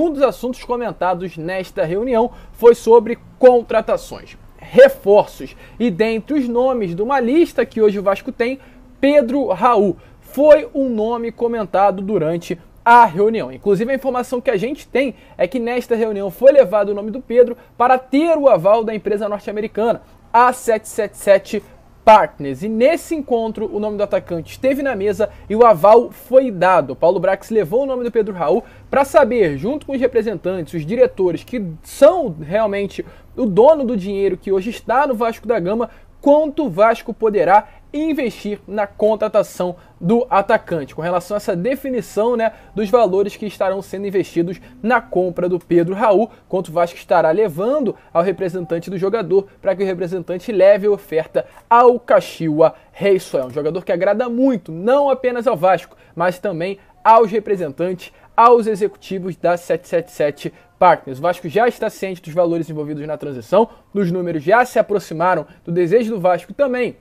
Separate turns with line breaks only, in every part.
Um dos assuntos comentados nesta reunião foi sobre contratações, reforços e dentre os nomes de uma lista que hoje o Vasco tem, Pedro Raul foi um nome comentado durante a reunião. Inclusive, a informação que a gente tem é que nesta reunião foi levado o nome do Pedro para ter o aval da empresa norte-americana, a 777 Partners. E nesse encontro, o nome do atacante esteve na mesa e o aval foi dado. Paulo Brax levou o nome do Pedro Raul para saber, junto com os representantes, os diretores que são realmente o dono do dinheiro que hoje está no Vasco da Gama, quanto o Vasco poderá investir na contratação do atacante. Com relação a essa definição né, dos valores que estarão sendo investidos na compra do Pedro Raul, quanto o Vasco estará levando ao representante do jogador para que o representante leve a oferta ao Caxiwa Reis. É um jogador que agrada muito, não apenas ao Vasco, mas também aos representantes, aos executivos da 777 Partners. O Vasco já está ciente dos valores envolvidos na transição, os números já se aproximaram do desejo do Vasco também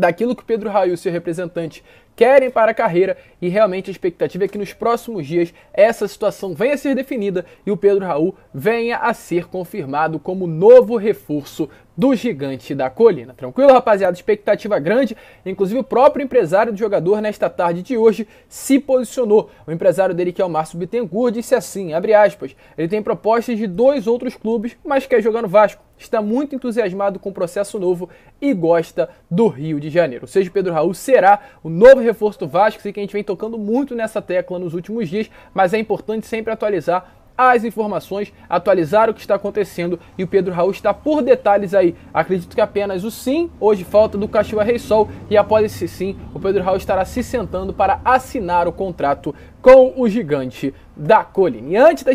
daquilo que Pedro Raio, seu representante, querem para a carreira e realmente a expectativa é que nos próximos dias essa situação venha a ser definida e o Pedro Raul venha a ser confirmado como novo reforço do gigante da colina. Tranquilo, rapaziada? Expectativa grande. Inclusive, o próprio empresário do jogador, nesta tarde de hoje, se posicionou. O empresário dele, que é o Márcio Bittencourt, disse assim, abre aspas, ele tem propostas de dois outros clubes, mas quer jogar no Vasco. Está muito entusiasmado com o processo novo e gosta do Rio de Janeiro. Ou seja, Pedro Raul será o novo reforço do Vasco, sei que a gente vem tocando muito nessa tecla nos últimos dias, mas é importante sempre atualizar as informações, atualizar o que está acontecendo e o Pedro Raul está por detalhes aí. Acredito que apenas o sim hoje falta do Cachoeira Rei Sol e após esse sim, o Pedro Raul estará se sentando para assinar o contrato com o gigante da Colina. E antes da